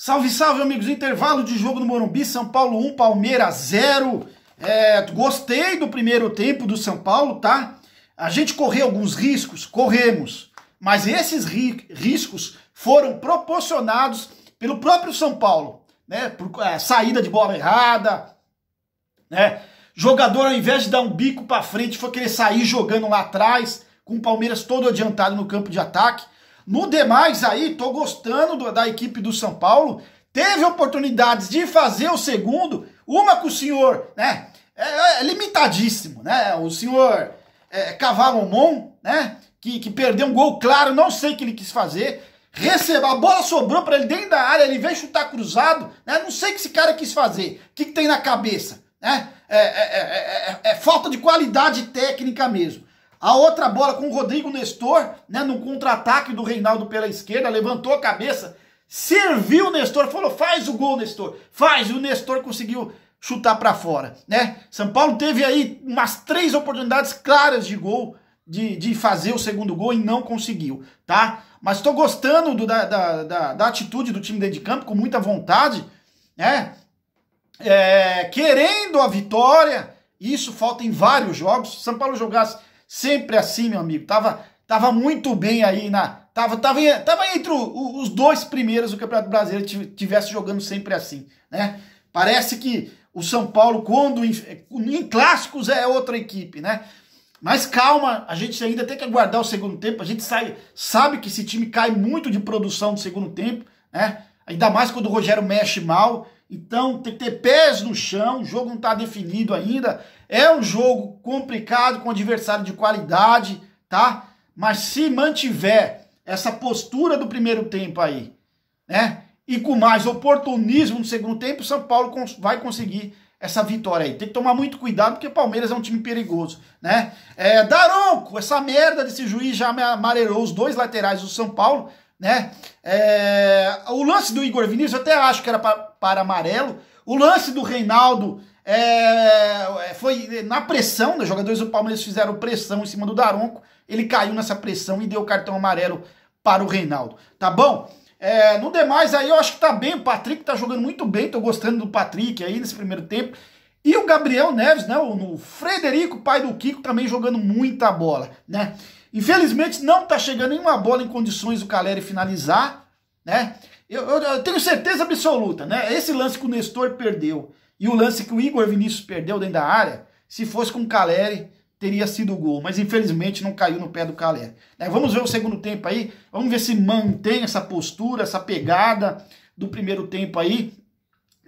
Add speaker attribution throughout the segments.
Speaker 1: Salve, salve, amigos. Intervalo de jogo no Morumbi, São Paulo 1, Palmeiras 0. É, gostei do primeiro tempo do São Paulo, tá? A gente correu alguns riscos, corremos. Mas esses ri riscos foram proporcionados pelo próprio São Paulo, né? Por é, saída de bola errada, né? Jogador, ao invés de dar um bico para frente, foi querer sair jogando lá atrás, com o Palmeiras todo adiantado no campo de ataque. No demais aí, tô gostando do, da equipe do São Paulo. Teve oportunidades de fazer o segundo, uma com o senhor, né? É, é, é limitadíssimo, né? O senhor é, Cavalomon, né? Que, que perdeu um gol claro, não sei o que ele quis fazer. Receba a bola sobrou para ele dentro da área, ele veio chutar cruzado, né? Não sei o que esse cara quis fazer, o que, que tem na cabeça, né? é, é, é, é, é falta de qualidade técnica mesmo. A outra bola com o Rodrigo Nestor, né, no contra-ataque do Reinaldo pela esquerda, levantou a cabeça, serviu o Nestor, falou: "Faz o gol, Nestor". Faz, e o Nestor conseguiu chutar para fora, né? São Paulo teve aí umas três oportunidades claras de gol. De, de fazer o segundo gol e não conseguiu, tá? Mas estou gostando do, da, da, da, da atitude do time dentro de campo, com muita vontade, né? É, querendo a vitória, isso falta em vários jogos. Se São Paulo jogasse Sempre assim, meu amigo. Tava, tava muito bem aí na. Tava, tava, tava entre o, os dois primeiros do Campeonato Brasileiro tivesse jogando sempre assim, né? Parece que o São Paulo, quando em, em clássicos, é outra equipe, né? Mas calma, a gente ainda tem que aguardar o segundo tempo. A gente sai, sabe que esse time cai muito de produção no segundo tempo, né? Ainda mais quando o Rogério mexe mal. Então tem que ter pés no chão, o jogo não está definido ainda. É um jogo complicado com adversário de qualidade, tá? Mas se mantiver essa postura do primeiro tempo aí, né? E com mais oportunismo no segundo tempo, o São Paulo vai conseguir essa vitória aí. Tem que tomar muito cuidado porque o Palmeiras é um time perigoso, né? É, Daronco, essa merda desse juiz já amarelou os dois laterais do São Paulo né? É, o lance do Igor Vinícius eu até acho que era pra, para amarelo. O lance do Reinaldo é, é foi na pressão, os né? jogadores do Palmeiras fizeram pressão em cima do Daronco. Ele caiu nessa pressão e deu o cartão amarelo para o Reinaldo, tá bom? É, no demais, aí eu acho que tá bem. O Patrick tá jogando muito bem, tô gostando do Patrick aí nesse primeiro tempo. E o Gabriel Neves, né? O, o Frederico, pai do Kiko, também jogando muita bola, né? Infelizmente, não está chegando nenhuma bola em condições do Caleri finalizar, né? Eu, eu, eu, tenho certeza absoluta, né? Esse lance que o Nestor perdeu e o lance que o Igor Vinícius perdeu dentro da área, se fosse com o Caleri, teria sido o gol. Mas infelizmente não caiu no pé do Caleri. Né? Vamos ver o segundo tempo aí. Vamos ver se mantém essa postura, essa pegada do primeiro tempo aí.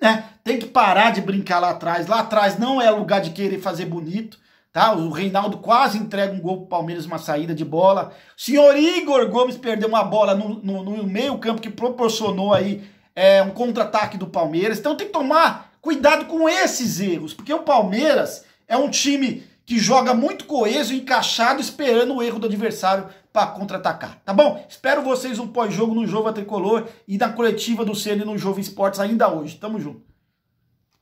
Speaker 1: Né? Tem que parar de brincar lá atrás. Lá atrás não é lugar de querer fazer bonito. Tá? O Reinaldo quase entrega um gol pro Palmeiras, uma saída de bola. O senhor Igor Gomes perdeu uma bola no, no, no meio-campo que proporcionou aí é, um contra-ataque do Palmeiras. Então tem que tomar cuidado com esses erros, porque o Palmeiras é um time que joga muito coeso, encaixado, esperando o erro do adversário para contra-atacar. Tá bom? Espero vocês um pós-jogo no a Tricolor e na coletiva do CN no Jovem Esportes ainda hoje. Tamo junto.